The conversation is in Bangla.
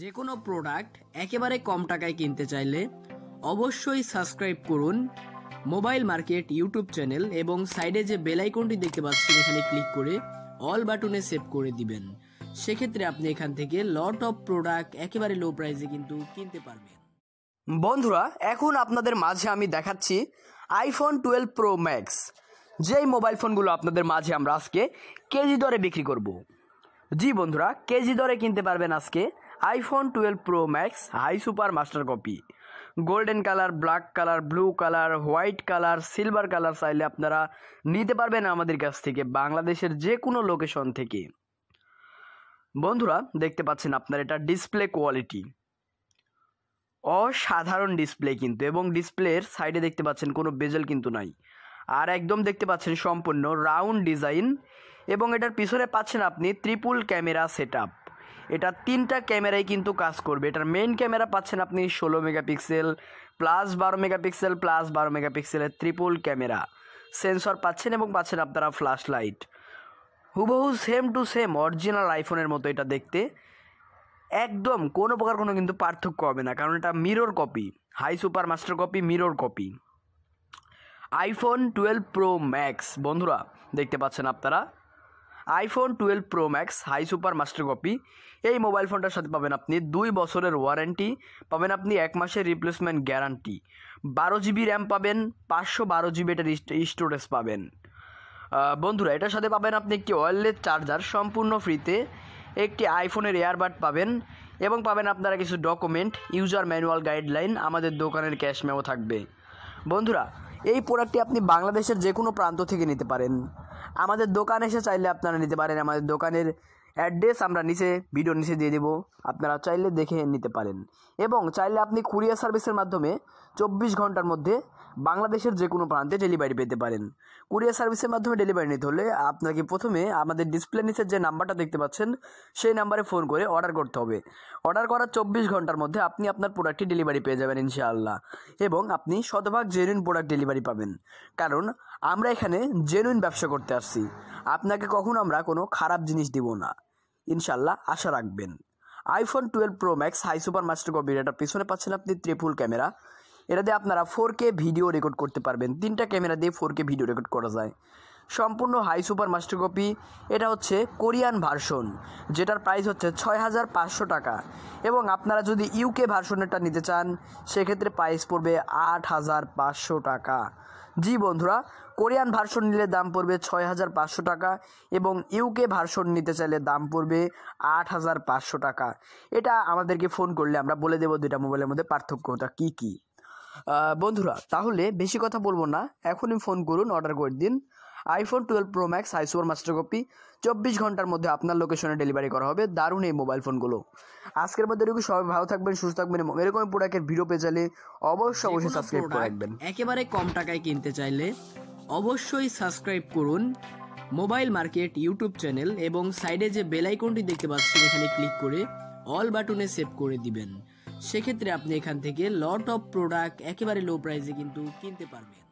যে কোনো প্রোডাক্ট একেবারে কম টাকায় কিনতে চাইলে অবশ্যই সাবস্ক্রাইব করুন মোবাইল মার্কেট ইউটিউব চ্যানেল এবং সাইডে যে বেল আইকনটি দেখতে পাচ্ছেন এখানে ক্লিক করে অল বাটনে সেভ করে দিবেন সেক্ষেত্রে আপনি এখান থেকে লট অফ প্রোডাক্ট একেবারে লো প্রাইসে কিন্তু কিনতে পারবেন বন্ধুরা এখন আপনাদের মাঝে আমি দেখাচ্ছি আইফোন টুয়েলভ প্রো ম্যাক্স যেই মোবাইল ফোনগুলো আপনাদের মাঝে আমরা আজকে কেজি দরে বিক্রি করব জি বন্ধুরা কেজি দরে কিনতে পারবেন আজকে iPhone twelve pro max high super master copy golden colour black colour blue colour white colour silver colour চাইলে আপনারা নিতে পারবেন আমাদের কাছ থেকে বাংলাদেশের যে কোনো লোকেশন থেকে বন্ধুরা দেখতে পাচ্ছেন আপনার এটা ডিসপ্লে কোয়ালিটি অসাধারণ ডিসপ্লে কিন্তু এবং ডিসপ্লের সাইডে দেখতে পাচ্ছেন কোনো বেজেল কিন্তু নাই আর একদম দেখতে পাচ্ছেন সম্পূর্ণ রাউন্ড ডিজাইন এবং এটার পিছনে পাচ্ছেন আপনি ত্রিপুল ক্যামেরা সেট আপ এটা তিনটা ক্যামেরাই কিন্তু কাজ করবে এটার মেইন ক্যামেরা পাচ্ছেন আপনি ষোলো মেগাপিক্সেল প্লাস বারো মেগাপিক্সেল প্লাস বারো মেগাপিক্সেলের ত্রিপল ক্যামেরা সেন্সর পাচ্ছেন এবং পাচ্ছেন আপনারা ফ্ল্যাশ লাইট হুবহু সেম টু সেম অরিজিনাল আইফোনের মতো এটা দেখতে একদম কোনো প্রকার কোনো কিন্তু পার্থক্য হবে না কারণ এটা mirror copy high super master copy mirror copy iPhone twelve pro max বন্ধুরা দেখতে পাচ্ছেন আপনারা iPhone twelve pro max high super master copy এই মোবাইল ফোনটার সাথে পাবেন আপনি দুই বছরের ওয়ারেন্টি পাবেন আপনি এক মাসের রিপ্লেসমেন্ট গ্যারান্টি বারো জিবি র্যাম পাবেন পাঁচশো বারো জিবি এটার স্টোরেজ পাবেন বন্ধুরা এটার সাথে পাবেন আপনি একটি ওয়ারলেস চার্জার সম্পূর্ণ ফ্রিতে একটি আইফোনের এয়ারবাড পাবেন এবং পাবেন আপনারা কিছু ডকুমেন্ট ইউজার ম্যানুয়াল গাইডলাইন আমাদের দোকানের ক্যাশ মেমো থাকবে বন্ধুরা এই প্রোডাক্টটি আপনি বাংলাদেশের যে কোনো প্রান্ত থেকে নিতে পারেন আমাদের দোকানে এসে চাইলে আপনারা নিতে পারেন আমাদের দোকানের অ্যাড্রেস আমরা নিচে ভিডিও নিচে দিয়ে দেবো আপনারা চাইলে দেখে নিতে পারেন এবং চাইলে আপনি কুরিয়ার সার্ভিসের মাধ্যমে চব্বিশ ঘন্টার মধ্যে বাংলাদেশের যে কোনো প্রান্তে ডেলিভারি পেতে পারেন কুরিয়ার সার্ভিসের মাধ্যমে ডেলিভারি নিতে হলে আপনাকে প্রথমে আমাদের ডিসপ্লে নিচের যে নাম্বারটা দেখতে পাচ্ছেন সেই নাম্বারে ফোন করে অর্ডার করতে হবে অর্ডার করার চব্বিশ ঘন্টার মধ্যে আপনি আপনার প্রোডাক্টটি ডেলিভারি পেয়ে যাবেন ইনশাআল্লাহ এবং আপনি শতভাগ জেনুইন প্রোডাক্ট ডেলিভারি পাবেন কারণ আমরা এখানে জেনুইন ব্যবসা করতে আসছি আপনাকে কখন আমরা কোনো খারাপ জিনিস দিব না ইনশাল্লাহ আশা রাখবেন iPhone twelve pro max high super master কপির এটার পিছনে পাচ্ছেন আপনি ত্রিপুল ক্যামেরা এটা দিয়ে আপনারা ফোর কে ভিডিও রেকর্ড করতে পারবেন তিনটা ক্যামেরা দিয়ে ফোর কে ভিডিও রেকর্ড করা যায় সম্পূর্ণ হাই সুপার মাস্টার কপি এটা হচ্ছে কোরিয়ান ভার্সন যেটার প্রাইস হচ্ছে ছয় হাজার পাঁচশো টাকা এবং আপনারা যদি ইউকে ভার্সনেরটা নিতে চান সেক্ষেত্রে প্রাইস পড়বে আট হাজার পাঁচশো টাকা জি বন্ধুরা কোরিয়ান ভার্সন নিলে দাম পড়বে ছয় হাজার পাঁচশো টাকা এবং ইউকে ভার্সন নিতে চাইলে দাম পড়বে আট হাজার পাঁচশো টাকা এটা আমাদেরকে ফোন করলে আমরা বলে দেবো দুইটা মোবাইলের মধ্যে পার্থক্যটা কী কী বন্ধুরা তাহলে বেশি কথা বলবো না এখনই ফোন করুন অর্ডার করে দিন iPhone twelve pro max super master copy চব্বিশ ঘন্টার মধ্যে আপনার লোকেশনে ডেলিভারি করা হবে দারুণ এই মোবাইল ফোনগুলো আজকের মধ্যে এরকম সবাই ভালো থাকবেন সুস্থ থাকবেন এবং এরকম প্রোডাক্টের ভিডিও পেয়ে চাইলে অবশ্যই অবশ্যই সাবস্ক্রাইব করে রাখবেন একেবারে কম টাকায় কিনতে চাইলে অবশ্যই সাবস্ক্রাইব করুন মোবাইল মার্কেট ইউটিউব চ্যানেল এবং সাইডে যে বেল আইকনটি দেখতে পাচ্ছেন এখানে ক্লিক করে অল বাটনে সেভ করে দিবেন সেক্ষেত্রে আপনি এখান থেকে লট অফ প্রোডাক্ট একেবারে লো প্রাইসে কিন্তু কিনতে পারবেন